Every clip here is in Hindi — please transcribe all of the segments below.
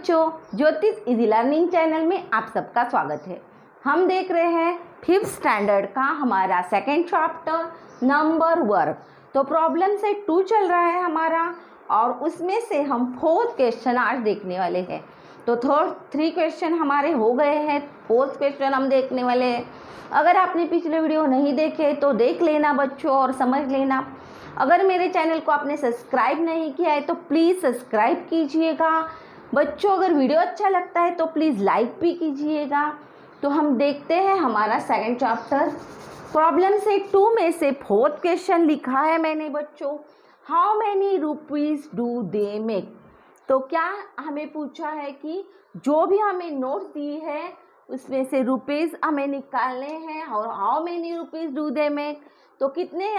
बच्चों ज्योतिष इजी लर्निंग चैनल में आप सबका स्वागत है हम देख रहे हैं फिफ्थ स्टैंडर्ड का हमारा सेकेंड चैप्टर नंबर वर्क तो प्रॉब्लम से टू चल रहा है हमारा और उसमें से हम फोर्थ क्वेश्चन आज देखने वाले हैं तो थर्ड थ्री क्वेश्चन हमारे हो गए हैं फोर्थ क्वेश्चन हम देखने वाले हैं अगर आपने पिछले वीडियो नहीं देखे तो देख लेना बच्चों और समझ लेना अगर मेरे चैनल को आपने सब्सक्राइब नहीं किया है तो प्लीज़ सब्सक्राइब कीजिएगा बच्चों अगर वीडियो अच्छा लगता है तो प्लीज़ लाइक भी कीजिएगा तो हम देखते हैं हमारा सेकंड चैप्टर प्रॉब्लम से टू में से फोर्थ क्वेश्चन लिखा है मैंने बच्चों how many rupees do they make तो क्या हमें पूछा है कि जो भी हमें नोट दी है उसमें से रुपीज़ हमें निकालने हैं और how many rupees do they make तो कितने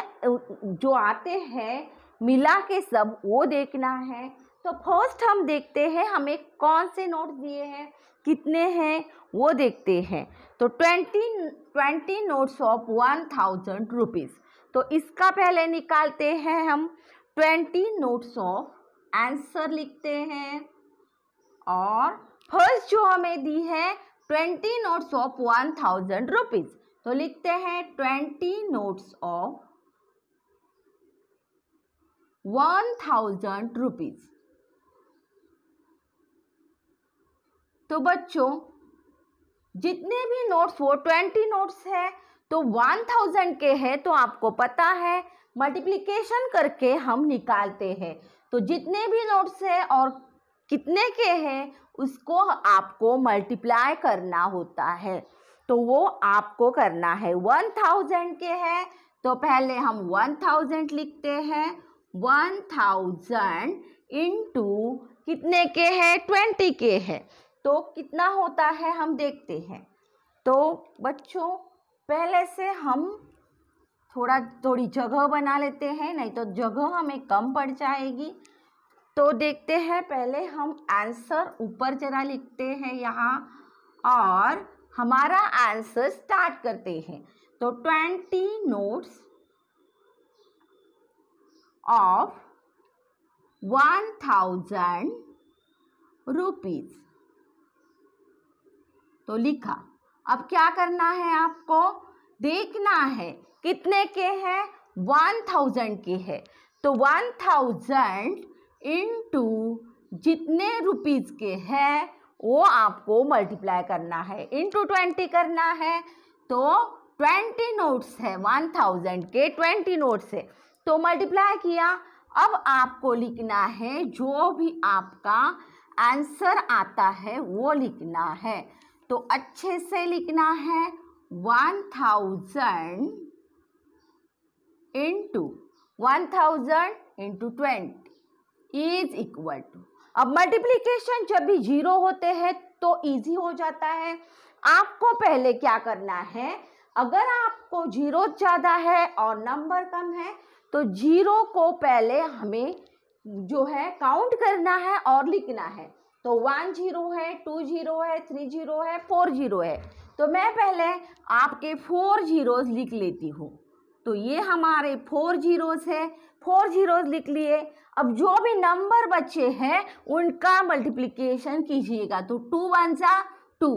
जो आते हैं मिला के सब वो देखना है तो फर्स्ट हम देखते हैं हमें कौन से नोट्स दिए हैं कितने हैं वो देखते हैं तो twenty twenty notes of one thousand rupees तो इसका पहले निकालते हैं हम ट्वेंटी नोट्स ऑफ आंसर लिखते हैं और फर्स्ट जो हमें दी है twenty notes of one thousand rupees तो लिखते हैं twenty notes of one thousand rupees तो बच्चों जितने भी नोट्स वो ट्वेंटी नोट्स है तो वन थाउजेंड के है तो आपको पता है मल्टीप्लिकेशन करके हम निकालते हैं तो जितने भी नोट्स है और कितने के हैं उसको आपको मल्टीप्लाई करना होता है तो वो आपको करना है वन थाउजेंड के है तो पहले हम वन थाउजेंड लिखते हैं वन थाउजेंड इंटू कितने के है ट्वेंटी के है तो कितना होता है हम देखते हैं तो बच्चों पहले से हम थोड़ा थोड़ी जगह बना लेते हैं नहीं तो जगह हमें कम पड़ जाएगी तो देखते हैं पहले हम आंसर ऊपर जरा लिखते हैं यहाँ और हमारा आंसर स्टार्ट करते हैं तो twenty notes of one thousand rupees तो लिखा अब क्या करना है आपको देखना है कितने के हैं वन थाउजेंड के है तो वन थाउजेंड इंटू जितने रुपीज़ के हैं वो आपको मल्टीप्लाई करना है इंटू ट्वेंटी करना है तो ट्वेंटी नोट्स है वन थाउजेंड के ट्वेंटी नोट्स है तो मल्टीप्लाई किया अब आपको लिखना है जो भी आपका आंसर आता है वो लिखना है तो अच्छे से लिखना है one thousand into one thousand into twenty is equal to अब मल्टीप्लीकेशन जब भी जीरो होते हैं तो इजी हो जाता है आपको पहले क्या करना है अगर आपको जीरो ज़्यादा है और नंबर कम है तो जीरो को पहले हमें जो है काउंट करना है और लिखना है तो वन जीरो है टू जीरो है थ्री जीरो है फोर जीरो है तो मैं पहले आपके फोर जीरोज लिख लेती हूँ तो ये हमारे फोर जीरोज है फोर जीरोज लिख लिए अब जो भी नंबर बचे हैं उनका मल्टीप्लिकेशन कीजिएगा तो टू वन सा टू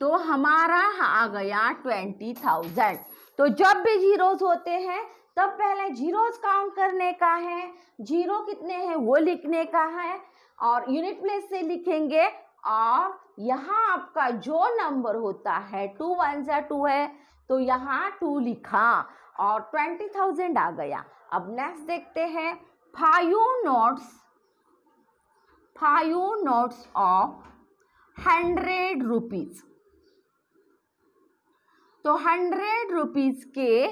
तो हमारा आ गया ट्वेंटी थाउजेंड तो जब भी जीरोज होते हैं तब पहले जीरोज काउंट करने का है जीरो कितने हैं वो लिखने का है और यूनिट प्लेस से लिखेंगे और यहाँ आपका जो नंबर होता है टू वन जै टू है तो यहाँ टू लिखा और ट्वेंटी थाउजेंड आ गया अब नेक्स्ट देखते हैं five notes five notes of hundred rupees तो हंड्रेड रुपीज के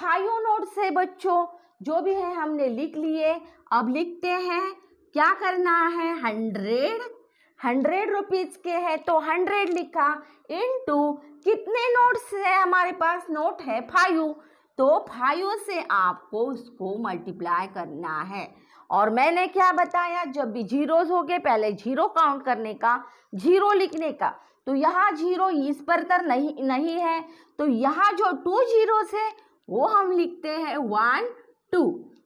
फाइव नोट्स है बच्चों जो भी है हमने लिख लिए अब लिखते हैं क्या करना है हंड्रेड हंड्रेड रुपीज़ के है तो हंड्रेड लिखा इन टू कितने नोट्स है हमारे पास नोट है फाइव तो फाइव से आपको उसको मल्टीप्लाई करना है और मैंने क्या बताया जब भी जीरोज हो गए पहले जीरो काउंट करने का जीरो लिखने का तो यहाँ जीरो इस पर तर नहीं नहीं है तो यहाँ जो टू जीरोस है वो हम लिखते हैं वन टू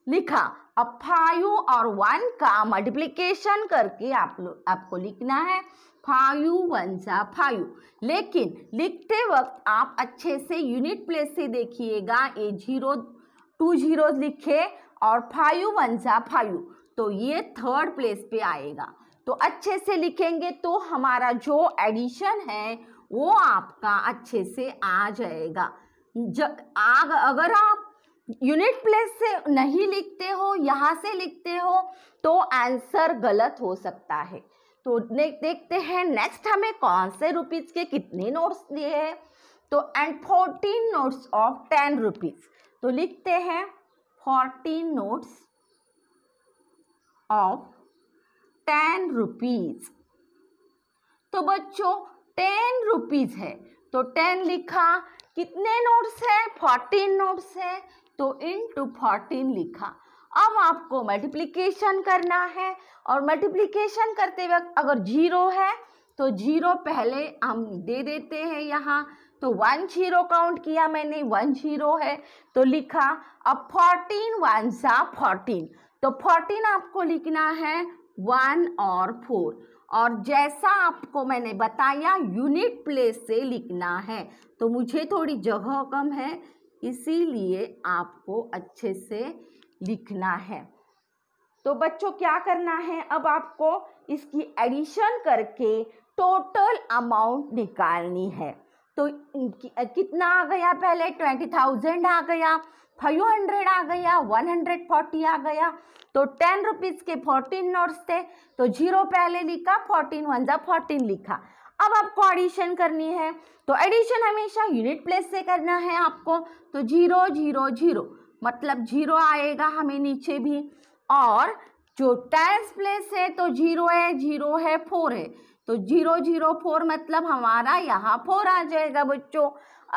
लिखा अब फाइव और वन का मल्टीप्लीकेशन करके आप लोग आपको लिखना है फाइव वन सा फाइव लेकिन लिखते वक्त आप अच्छे से यूनिट प्लेस से देखिएगा ये जीरो टू जीरो लिखे और फाइव वन सा फाइव तो ये थर्ड प्लेस पे आएगा तो अच्छे से लिखेंगे तो हमारा जो एडिशन है वो आपका अच्छे से आ जाएगा जब आग अगर आप यूनिट प्लेस से नहीं लिखते हो यहाँ से लिखते हो तो आंसर गलत हो सकता है तो देखते हैं नेक्स्ट हमें कौन से रुपीज़ के कितने नोट्स दिए हैं तो and fourteen notes of ten rupees तो लिखते हैं fourteen notes of ten rupees तो बच्चों टेन रुपीज़ है तो टेन लिखा कितने नोट्स है फोर्टीन नोट्स है तो इन टू फोर्टीन लिखा अब आपको मल्टीप्लीकेशन करना है और मल्टीप्लीकेशन करते वक्त अगर जीरो है तो जीरो पहले हम दे देते हैं यहाँ तो वन जीरो काउंट किया मैंने वन जीरो है तो लिखा अब फोर्टीन वन सा फोर्टीन तो फोर्टीन आपको लिखना है वन और फोर और जैसा आपको मैंने बताया यूनिट प्लेस से लिखना है तो मुझे थोड़ी जगह कम है इसीलिए आपको अच्छे से लिखना है तो बच्चों क्या करना है अब आपको इसकी एडिशन करके टोटल अमाउंट निकालनी है तो कितना आ गया पहले ट्वेंटी थाउजेंड आ गया फाइव हंड्रेड आ गया वन हंड्रेड फोर्टी आ गया तो टेन रुपीज़ के फोर्टीन नोट्स थे तो जीरो पहले लिखा फोर्टीन वन ज़ा फोर्टीन लिखा अब आपको एडिशन करनी है तो एडिशन हमेशा यूनिट प्लेस से करना है आपको तो जीरो जीरो जीरो मतलब जीरो आएगा हमें नीचे भी और जो टेंस प्लेस है तो जीरो है जीरो है फोर है तो जीरो जीरो फोर मतलब हमारा यहाँ फोर आ जाएगा बच्चों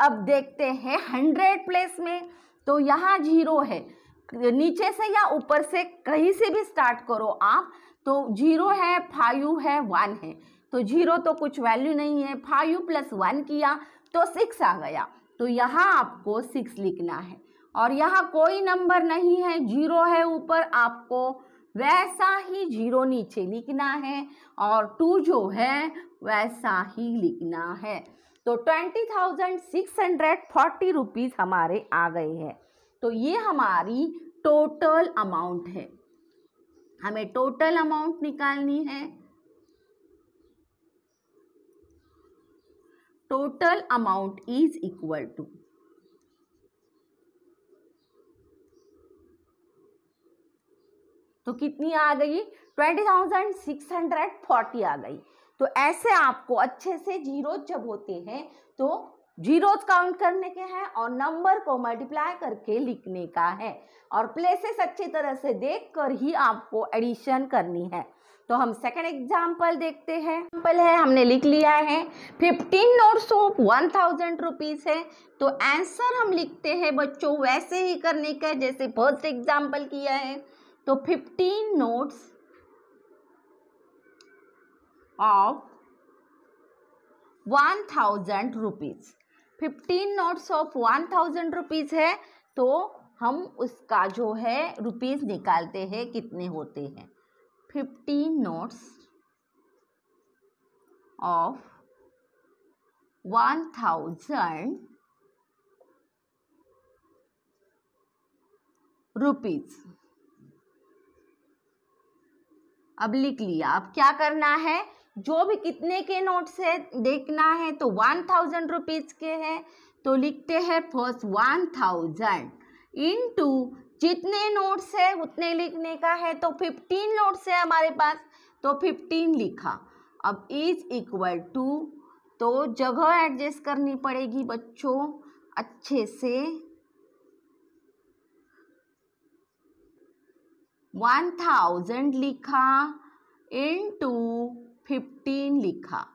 अब देखते हैं हंड्रेड प्लेस में तो यहाँ जीरो है नीचे से या ऊपर से कहीं से भी स्टार्ट करो आप तो जीरो है फाइव है वन है तो जीरो तो कुछ वैल्यू नहीं है फाइव प्लस वन किया तो सिक्स आ गया तो यहाँ आपको सिक्स लिखना है और यहाँ कोई नंबर नहीं है जीरो है ऊपर आपको वैसा ही जीरो नीचे लिखना है और टू जो है वैसा ही लिखना है तो twenty thousand six hundred forty rupees हमारे आ गए हैं तो ये हमारी टोटल अमाउंट है हमें टोटल अमाउंट निकालनी है total amount is equal to तो कितनी आ गई twenty thousand six hundred forty आ गई तो ऐसे आपको अच्छे से जीरो जब होते हैं तो जीरोज काउंट करने के हैं और नंबर को मल्टीप्लाई करके लिखने का है और प्लेसेस अच्छी तरह से देखकर ही आपको एडिशन करनी है तो हम सेकंड एग्जाम्पल देखते हैं एग्जाम्पल है हमने लिख लिया है fifteen notes of one thousand rupees है तो आंसर हम लिखते हैं बच्चों वैसे ही करने का जैसे फर्स्ट एग्जाम्पल किया है तो fifteen notes of one thousand rupees fifteen notes of one thousand rupees है तो हम उसका जो है रुपीज़ निकालते हैं कितने होते हैं fifteen notes of one thousand rupees अब लिख लिया अब क्या करना है जो भी कितने के नोट्स है देखना है तो वन थाउजेंड रुपीज के हैं तो लिखते हैं first one thousand into जितने नोट्स है उतने लिखने का है तो फिफ्टीन नोट्स है हमारे पास तो फिफ्टीन लिखा अब इज इक्वल टू तो जगह एडजस्ट करनी पड़ेगी बच्चों अच्छे से वन थाउजेंड लिखा इन टू फिफ्टीन लिखा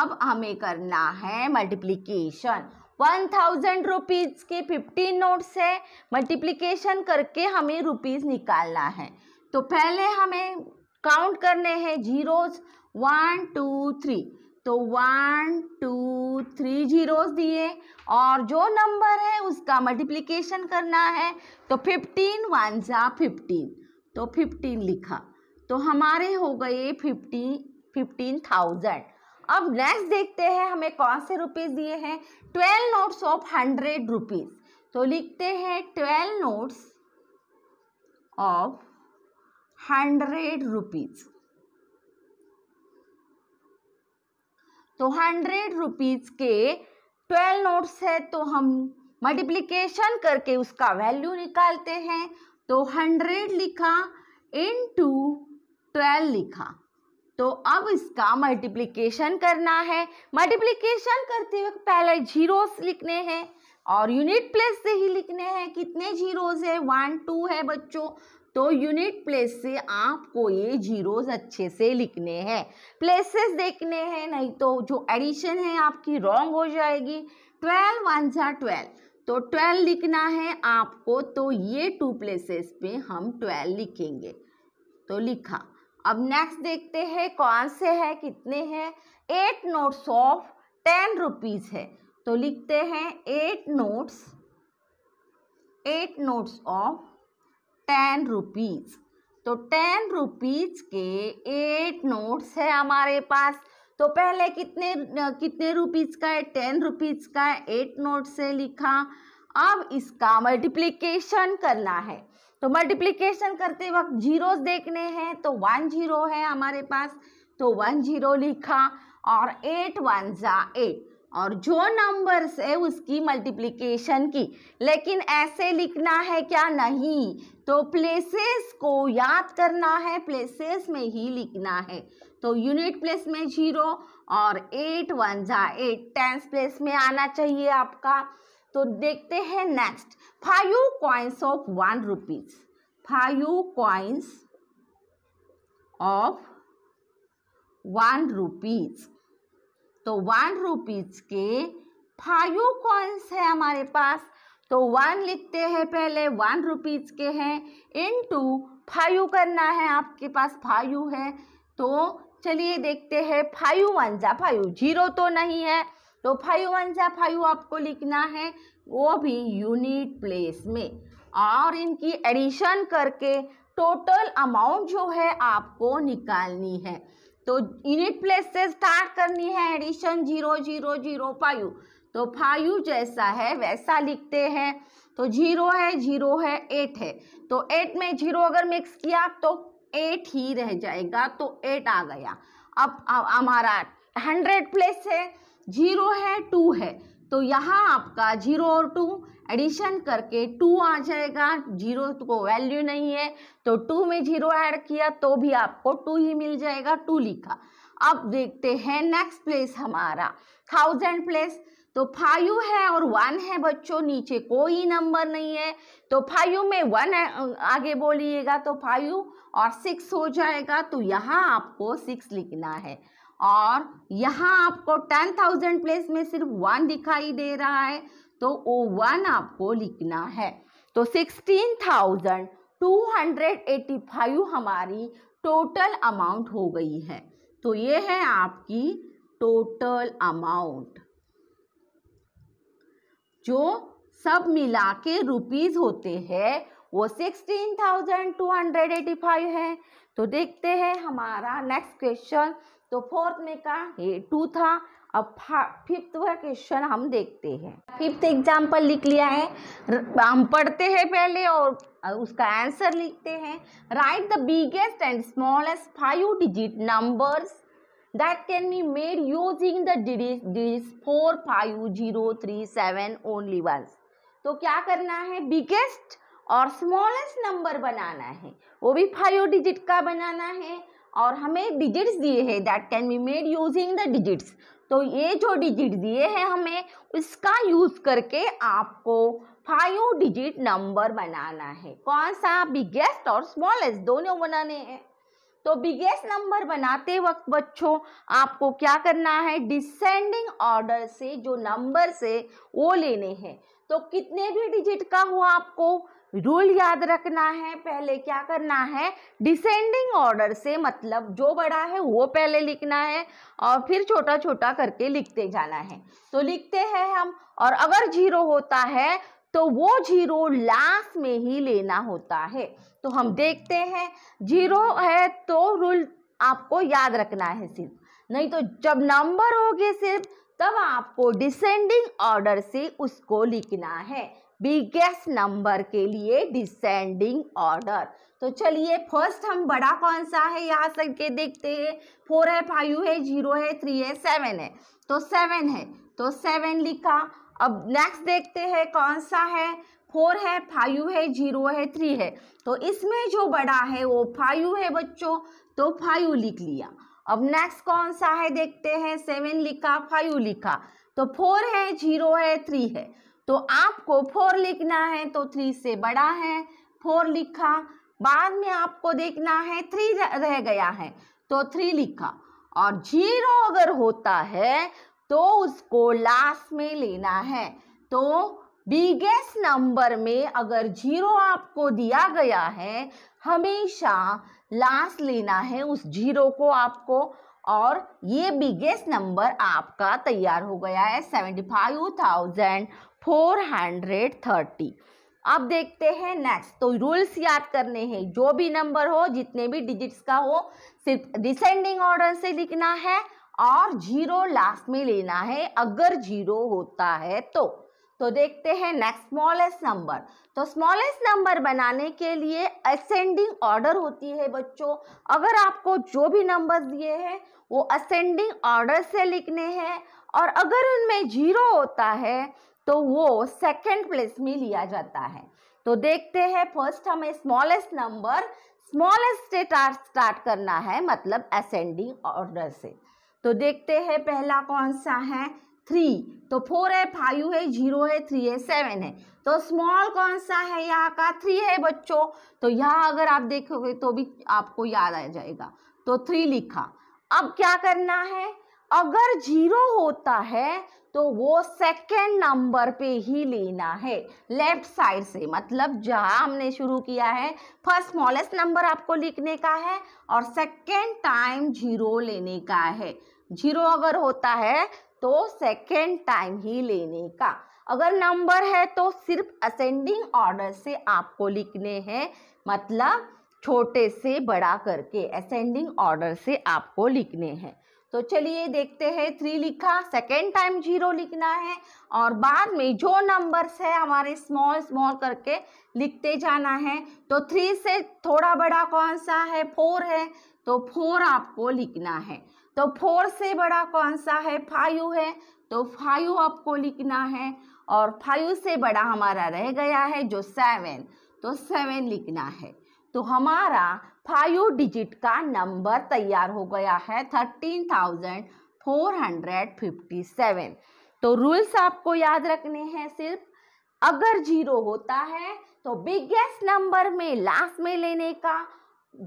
अब हमें करना है मल्टीप्लीकेशन वन थाउजेंड रुपीज़ के फिफ्टीन नोट्स है मल्टीप्लिकेशन करके हमें रुपीज़ निकालना है तो पहले हमें काउंट करने हैं जीरोज़ वन टू थ्री तो वन टू थ्री जीरोस दिए और जो नंबर है उसका मल्टीप्लिकेशन करना है तो फिफ्टीन वन ज़ा फिफ्टीन तो फिफ्टीन लिखा तो हमारे हो गए फिफ्टी फिफ्टीन थाउजेंड अब नेक्स्ट देखते हैं हमें कौन से रुपीज़ दिए हैं twelve notes of hundred rupees तो लिखते हैं twelve notes of hundred rupees तो हंड्रेड रुपीज़ के ट्वेल्व नोट्स है तो हम मल्टीप्लीकेशन करके उसका वैल्यू निकालते हैं तो हंड्रेड लिखा इन टू ट्वेल्व लिखा तो अब इसका मल्टीप्लिकेशन करना है मल्टीप्लिकेशन करते वक्त पहले जीरोस लिखने हैं और यूनिट प्लेस से ही लिखने हैं कितने जीरोस है वन टू है बच्चों तो यूनिट प्लेस से आपको ये जीरोस अच्छे से लिखने हैं प्लेसेस देखने हैं नहीं तो जो एडिशन है आपकी रॉन्ग हो जाएगी ट्वेल्व वन सा ट्वेल्व तो ट्वेल्व लिखना है आपको तो ये टू प्लेसेस पे हम ट्वेल्व लिखेंगे तो लिखा अब नेक्स्ट देखते हैं कौन से हैं कितने हैं eight notes of ten rupees है तो लिखते हैं eight notes eight notes of ten rupees तो टेन रुपीज़ के एट नोट्स है हमारे पास तो पहले कितने कितने रुपीज़ का है टेन रुपीज़ का है एट नोट्स से लिखा अब इसका मल्टीप्लीकेशन करना है तो मल्टीप्लीकेशन करते वक्त जीरो देखने हैं तो वन जीरो है हमारे पास तो वन जीरो लिखा और एट वन ज़ा एट और जो नंबर्स है उसकी मल्टीप्लीकेशन की लेकिन ऐसे लिखना है क्या नहीं तो प्लेसेस को याद करना है प्लेसेस में ही लिखना है तो यूनिट प्लेस में जीरो और एट वन ज़ा एट टेंस प्लेस में आना चाहिए आपका तो देखते हैं next five coins of one rupees five coins of one rupees तो वन रुपीज के फाइव कॉइन्स है हमारे पास तो वन लिखते हैं पहले वन रुपीज के हैं इन टू फाइव करना है आपके पास फाइव है तो चलिए देखते हैं फाइव वन जा फाइव जीरो तो नहीं है तो फाइव वन जा फाइव आपको लिखना है वो भी यूनिट प्लेस में और इनकी एडिशन करके टोटल अमाउंट जो है आपको निकालनी है तो यूनिट प्लेस से स्टार्ट करनी है addition zero zero zero five तो फाइव जैसा है वैसा लिखते हैं तो जीरो है जीरो है एट है तो एट में जीरो अगर मिक्स किया तो एट ही रह जाएगा तो एट आ गया अब हमारा हंड्रेड प्लेस है जीरो है टू है तो यहाँ आपका जीरो और टू एडिशन करके टू आ जाएगा जीरो को वैल्यू नहीं है तो टू में जीरो ऐड किया तो भी आपको टू ही मिल जाएगा टू लिखा अब देखते हैं नेक्स्ट प्लेस हमारा थाउजेंड प्लेस तो फाइव है और वन है बच्चों नीचे कोई नंबर नहीं है तो फाइव में वन आगे बोलिएगा तो फाइव और सिक्स हो जाएगा तो यहाँ आपको सिक्स लिखना है और यहाँ आपको टेन थाउजेंड प्लेस में सिर्फ वन दिखाई दे रहा है तो ओ वन आपको लिखना है तो sixteen thousand two hundred eighty five हमारी टोटल अमाउंट हो गई है तो ये है आपकी टोटल अमाउंट जो सब मिला के रुपीज होते हैं वो sixteen thousand two hundred eighty five है तो देखते हैं हमारा नेक्स्ट क्वेश्चन तो फोर्थ में का ये टू था अब फिफ्थ का क्वेश्चन हम देखते हैं फिफ्थ एग्जाम्पल लिख लिया है हम पढ़ते हैं पहले और उसका आंसर लिखते हैं write the biggest and smallest five digit numbers can be made using the digit digit four five zero three seven only once तो क्या करना है बिगेस्ट और स्मॉलेस्ट नंबर बनाना है वो भी फाइव डिजिट का बनाना है और हमें डिजिट्स दिए हैं that can be made using the digits तो ये जो डिजिट दिए हैं हमें उसका यूज़ करके आपको फाइव डिजिट नंबर बनाना है कौन सा बिगेस्ट और स्मॉलेस्ट दोनों बनाने हैं तो बिगेस्ट नंबर बनाते वक्त बच्चों आपको क्या करना है डिसेंडिंग ऑर्डर से जो नंबर से वो लेने हैं तो कितने भी डिजिट का हुआ आपको रूल याद रखना है पहले क्या करना है डिसेंडिंग ऑर्डर से मतलब जो बड़ा है वो पहले लिखना है और फिर छोटा छोटा करके लिखते जाना है तो लिखते हैं हम और अगर जीरो होता है तो वो जीरो लास्ट में ही लेना होता है तो हम देखते हैं जीरो है तो रूल आपको याद रखना है सिर्फ नहीं तो जब नंबर होगे सिर्फ तब आपको डिसेंडिंग ऑर्डर से उसको लिखना है बिगेस्ट नंबर के लिए डिसेंडिंग ऑर्डर तो चलिए फर्स्ट हम बड़ा कौन सा है यहाँ से के देखते हैं फोर है फाइव है जीरो है थ्री है सेवन है तो सेवन है तो सेवन लिखा अब नेक्स्ट देखते हैं कौन सा है फोर है फाइव है जीरो है थ्री है तो इसमें जो बड़ा है वो फाइव है बच्चों तो फाइव लिख लिया अब नेक्स्ट कौन सा है देखते हैं सेवन लिखा फाइव लिखा तो फोर है जीरो है थ्री है तो आपको फोर लिखना है तो थ्री से बड़ा है फोर लिखा बाद में आपको देखना है थ्री रह गया है तो थ्री लिखा और जीरो अगर होता है तो उसको लास्ट में लेना है तो बिगेस्ट नंबर में अगर जीरो आपको दिया गया है हमेशा लास्ट लेना है उस जीरो को आपको और ये बिगेस्ट नंबर आपका तैयार हो गया है seventy five thousand four hundred thirty अब देखते हैं नेक्स्ट तो रूल्स याद करने हैं जो भी नंबर हो जितने भी डिजिट्स का हो सिर्फ डिसेंडिंग ऑर्डर से लिखना है और जीरो लास्ट में लेना है अगर जीरो होता है तो तो देखते हैं नेक्स्ट स्मॉलेस्ट नंबर तो स्मॉलेस्ट नंबर बनाने के लिए असेंडिंग ऑर्डर होती है बच्चों अगर आपको जो भी नंबर दिए हैं वो असेंडिंग ऑर्डर से लिखने हैं और अगर उनमें जीरो होता है तो वो सेकंड प्लेस में लिया जाता है तो देखते हैं फर्स्ट हमें स्मॉलेस्ट नंबर स्मॉलेस्ट से स्टार्ट करना है मतलब असेंडिंग ऑर्डर से तो देखते हैं पहला कौन सा है थ्री तो फोर है फाइव है जीरो है थ्री है सेवन है तो स्मॉल कौन सा है यहाँ का थ्री है बच्चों तो यहाँ अगर आप देखोगे तो भी आपको याद आ जाएगा तो थ्री लिखा अब क्या करना है अगर जीरो होता है तो वो सेकेंड नंबर पे ही लेना है लेफ्ट साइड से मतलब जहाँ हमने शुरू किया है फर्स्ट स्मॉलेस्ट नंबर आपको लिखने का है और सेकेंड टाइम जीरो लेने का है जीरो अगर होता है तो सेकेंड टाइम ही लेने का अगर नंबर है तो सिर्फ असेंडिंग ऑर्डर से आपको लिखने हैं मतलब छोटे से बड़ा करके असेंडिंग ऑर्डर से आपको लिखने हैं तो चलिए देखते हैं थ्री लिखा सेकेंड टाइम जीरो लिखना है और बाद में जो नंबर्स है हमारे स्मॉल स्मॉल करके लिखते जाना है तो थ्री से थोड़ा बड़ा कौन सा है फोर है तो फोर आपको लिखना है तो फोर से बड़ा कौन सा है फाइव है तो फाइव आपको लिखना है और फाइव से बड़ा हमारा रह गया है जो सेवन तो सेवन लिखना है तो हमारा फाइव डिजिट का नंबर तैयार हो गया है thirteen thousand four hundred fifty seven तो रूल्स आपको याद रखने हैं सिर्फ अगर जीरो होता है तो बिगेस्ट नंबर में लास्ट में लेने का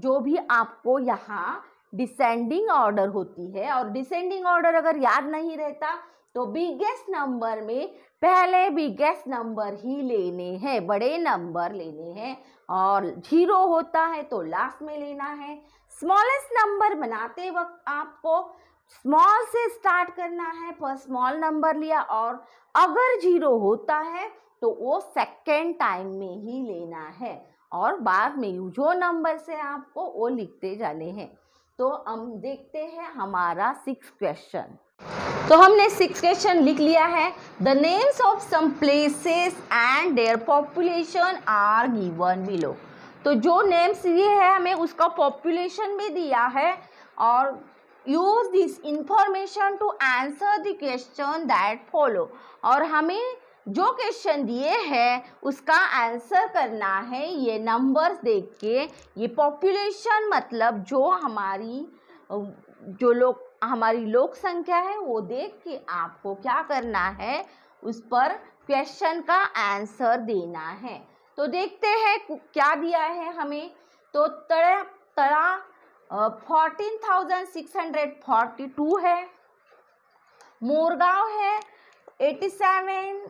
जो भी आपको यहाँ डिसेंडिंग ऑर्डर होती है और डिसेंडिंग ऑर्डर अगर याद नहीं रहता तो बिगेस्ट नंबर में पहले बिगेस्ट नंबर ही लेने हैं बड़े नंबर लेने हैं और जीरो होता है तो लास्ट में लेना है स्मॉलेस्ट नंबर बनाते वक्त आपको स्मॉल से स्टार्ट करना है पर स्मॉल नंबर लिया और अगर जीरो होता है तो वो सेकेंड टाइम में ही लेना है और बाद में जो नंबर से आपको वो लिखते जाने हैं तो हम देखते हैं हमारा सिक्स क्वेश्चन तो हमने सिक्स क्वेश्चन लिख लिया है the names of some places and their population are given below तो जो नेम्स ये है हमें उसका पॉपुलेशन भी दिया है और use this information to answer the question that follow और हमें जो क्वेश्चन दिए हैं उसका आंसर करना है ये नंबर्स देख के ये पॉपुलेशन मतलब जो हमारी जो लोग हमारी लोक संख्या है वो देख के आपको क्या करना है उस पर क्वेश्चन का आंसर देना है तो देखते हैं क्या दिया है हमें तो तड़ा तड़ा fourteen thousand six hundred forty two है मोरगांव है एटी सेवन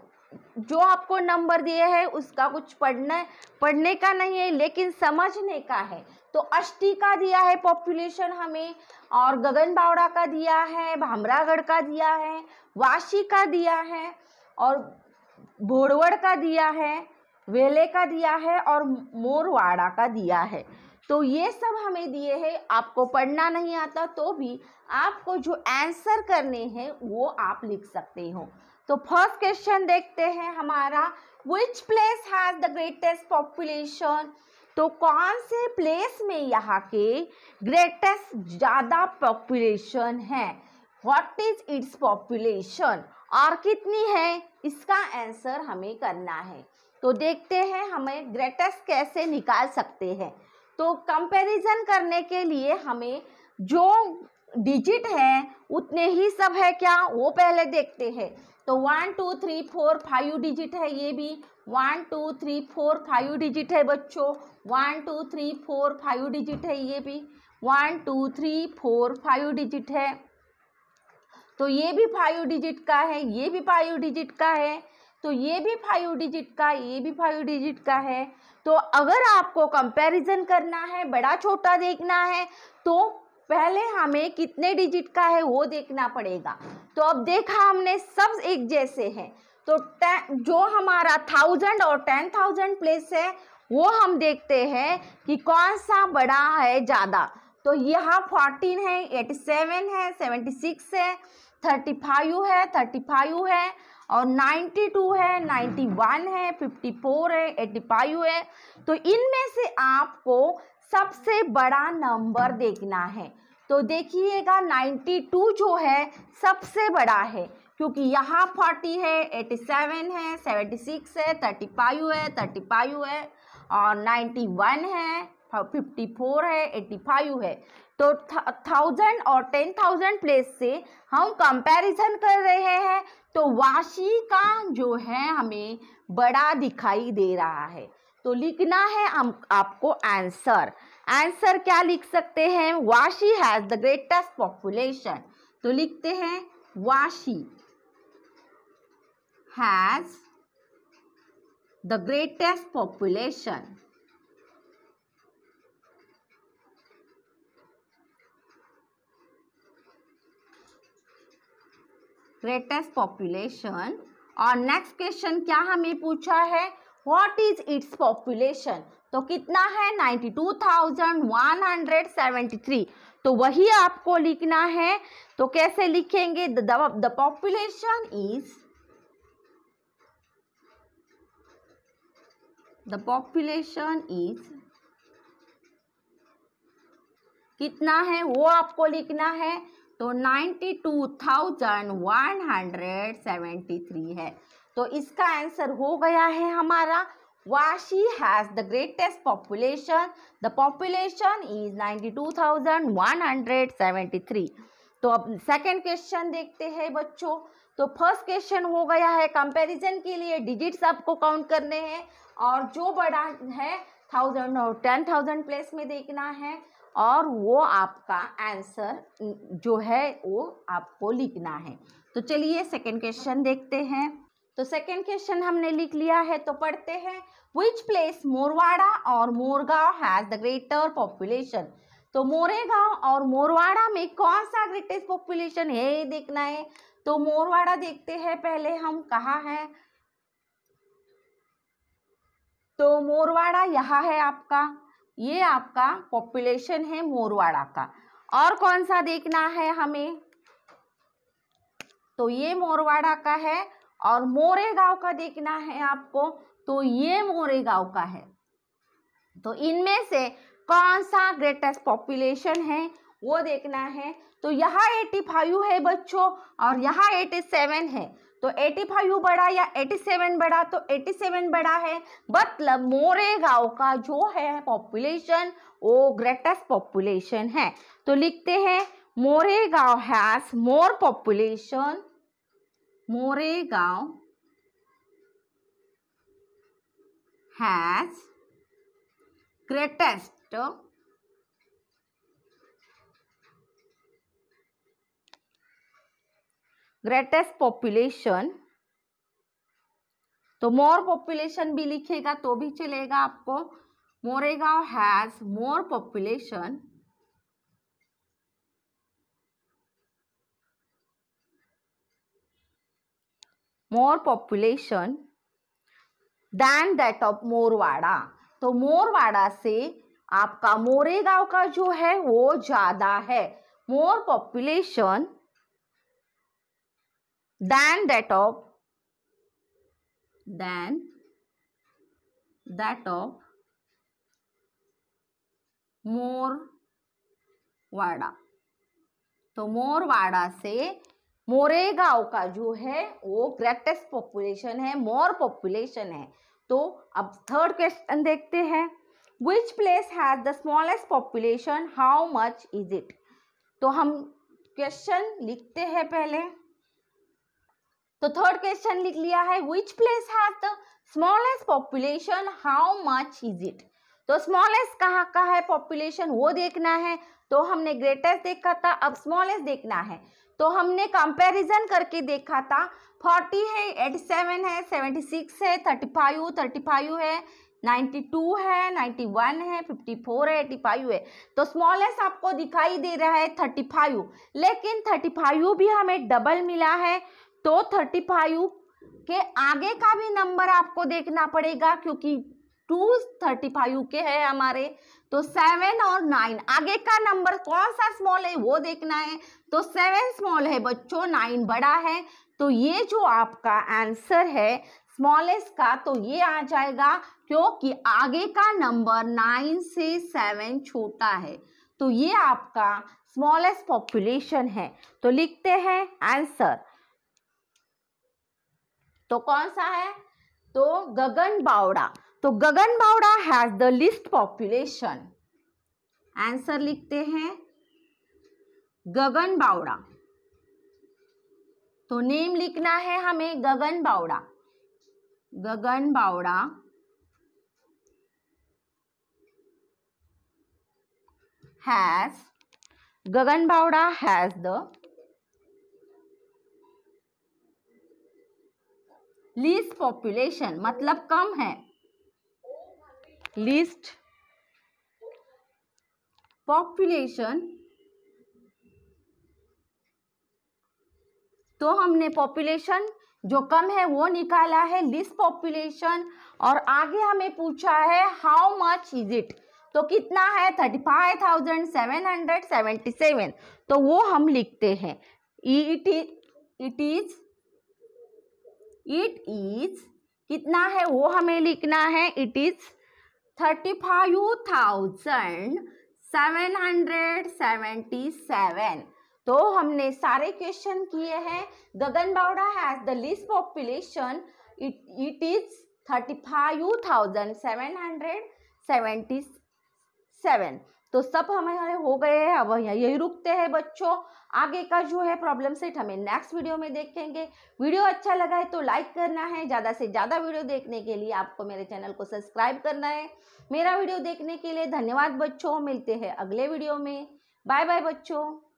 जो आपको नंबर दिए हैं उसका कुछ पढ़ना पढ़ने का नहीं है लेकिन समझने का है तो अष्टी का दिया है पॉपुलेशन हमें और गगन बावड़ा का दिया है भामरागढ़ का दिया है वाशी का दिया है और भोड़वड़ का दिया है वेले का दिया है और मोरवाड़ा का दिया है तो ये सब हमें दिए हैं आपको पढ़ना नहीं आता तो भी आपको जो आंसर करने हैं वो आप लिख सकते हो तो फर्स्ट क्वेश्चन देखते हैं हमारा which place has the greatest population तो कौन से प्लेस में यहाँ के ग्रेटेस्ट ज़्यादा पॉपुलेशन है वॉट इज इट्स पॉपुलेशन और कितनी है इसका आंसर हमें करना है तो देखते हैं हमें ग्रेटेस्ट कैसे निकाल सकते हैं तो कंपैरिजन करने के लिए हमें जो डिजिट है उतने ही सब है क्या वो पहले देखते हैं तो one two three four five digit है ये भी one two three four five digit है बच्चों one two three four five digit है ये भी one two three four five digit है तो ये भी फाइव डिजिट का है ये भी फाइव डिजिट का है तो ये भी फाइव डिजिट का ये भी फाइव डिजिट का है तो अगर आपको कंपैरिजन करना है बड़ा छोटा देखना है तो पहले हमें कितने डिजिट का है वो देखना पड़ेगा तो अब देखा हमने सब एक जैसे हैं तो जो हमारा थाउजेंड और टेन थाउजेंड प्लेस है वो हम देखते हैं कि कौन सा बड़ा है ज़्यादा तो यहाँ फोर्टीन है एटी सेवन है सेवेंटी सिक्स है थर्टी फाइव है थर्टी फाइव है और नाइन्टी टू है नाइन्टी वन है फिफ्टी फोर है एटी फाइव है तो इनमें से आपको सबसे बड़ा नंबर देखना है तो देखिएगा 92 जो है सबसे बड़ा है क्योंकि यहाँ 40 है 87 है 76 है 35 है 35 है और 91 है 54 है 85 है तो थाउजेंड और टेन थाउजेंड प्लेस से हम कंपैरिजन कर रहे हैं तो वाशी का जो है हमें बड़ा दिखाई दे रहा है तो लिखना है हम आपको आंसर आंसर क्या लिख सकते हैं Vashi has the greatest population तो लिखते हैं Vashi has the greatest population greatest population और नेक्स्ट क्वेश्चन क्या हमें पूछा है व्हाट इज इट्स पॉपुलेशन तो कितना है 92,173 तो वही आपको लिखना है तो कैसे लिखेंगे the population is the population is कितना है वो आपको लिखना है तो 92,173 है तो इसका आंसर हो गया है हमारा Vashi has the greatest population the population is 92,173 तो अब सेकंड क्वेश्चन देखते हैं बच्चों तो फर्स्ट क्वेश्चन हो गया है कंपैरिजन के लिए डिजिट्स आपको काउंट करने हैं और जो बड़ा है थाउजेंड और टेन थाउजेंड प्लेस में देखना है और वो आपका आंसर जो है वो आपको लिखना है तो चलिए सेकंड क्वेश्चन देखते हैं तो सेकेंड क्वेश्चन हमने लिख लिया है तो पढ़ते हैं विच प्लेस मोरवाड़ा और Morgaon has the greater population तो मोरेगांव और मोरवाड़ा में कौन सा ग्रेटेस्ट पॉपुलेशन है ये देखना है तो मोरवाड़ा देखते हैं पहले हम कहा है तो मोरवाड़ा यहाँ है आपका ये आपका पॉपुलेशन है मोरवाड़ा का और कौन सा देखना है हमें तो ये मोरवाड़ा का है और मोरे गांव का देखना है आपको तो ये मोरे गांव का है तो इनमें से कौन सा ग्रेटेस्ट पॉपुलेशन है वो देखना है तो यहाँ एटी फाइव है बच्चों और यहाँ एटी सेवन है तो एटी फाइव बड़ा या एटी सेवन बड़ा तो एटी सेवन बड़ा है मतलब मोरे गांव का जो है पॉपुलेशन वो ग्रेटेस्ट पॉपुलेशन है तो लिखते हैं Moregaon has more population मोरेगाज ग्रेटेस्ट ग्रेटेस्ट पॉपुलेशन तो मोर पॉपुलेशन भी लिखेगा तो भी चलेगा आपको Moregaon has more population more population than that of Morwada तो मोरवाड़ा से आपका मोरे गांव का जो है वो ज्यादा है more population than that of than that of Morwada तो मोरवाड़ा से मोरेगांव का जो है वो ग्रेटेस्ट पॉपुलेशन है मोर पॉपुलेशन है तो अब थर्ड क्वेश्चन देखते हैं which place has the smallest population how much is it तो हम क्वेश्चन लिखते हैं पहले तो थर्ड क्वेश्चन लिख लिया है which place has the smallest population how much is it तो स्मॉलेस्ट कहाँ का है पॉपुलेशन वो देखना है तो हमने ग्रेटेस्ट देखा था अब स्मॉलेस्ट देखना है तो हमने कंपैरिजन करके देखा था फोर्टी है एटी सेवन है सेवेंटी सिक्स है थर्टी फाइव थर्टी फाइव है नाइन्टी टू है नाइन्टी वन है फिफ्टी फोर है एटी फाइव है तो स्मॉलेस्ट आपको दिखाई दे रहा है थर्टी फाइव लेकिन थर्टी फाइव भी हमें डबल मिला है तो थर्टी फाइव के आगे का भी नंबर आपको देखना पड़ेगा क्योंकि टू थर्टी फाइव के है हमारे तो सेवन और नाइन आगे का नंबर कौन सा स्मॉल है वो देखना है तो सेवन स्मॉल है बच्चों नाइन बड़ा है तो ये जो आपका आंसर है स्मॉलेस्ट का तो ये आ जाएगा क्योंकि आगे का नंबर नाइन से सेवन छोटा है तो ये आपका स्मॉलेस्ट पॉपुलेशन है तो लिखते हैं आंसर तो कौन सा है तो गगन बावड़ा तो Gagan Bawada has the least population answer लिखते हैं गगन बावड़ा तो नेम लिखना है हमें Gagan Bawada Gagan Bawada has Gagan Bawada has the least population मतलब कम है list population तो हमने पॉपुलेशन जो कम है वो निकाला है लिस्ट पॉपुलेशन और आगे हमें पूछा है हाउ मच इज इट तो कितना है thirty five thousand seven hundred seventy seven तो वो हम लिखते हैं it it is it is कितना है वो हमें लिखना है it is thirty five thousand seven hundred seventy seven तो हमने सारे क्वेश्चन किए हैं Gagan Bawada has the least population it it is thirty five thousand seven hundred seventy seven तो सब हमारे हो गए हैं अब यही रुकते हैं बच्चों आगे का जो है प्रॉब्लम सेट हमें नेक्स्ट वीडियो में देखेंगे वीडियो अच्छा लगा है तो लाइक करना है ज़्यादा से ज़्यादा वीडियो देखने के लिए आपको मेरे चैनल को सब्सक्राइब करना है मेरा वीडियो देखने के लिए धन्यवाद बच्चों मिलते हैं अगले वीडियो में बाय बाय बच्चों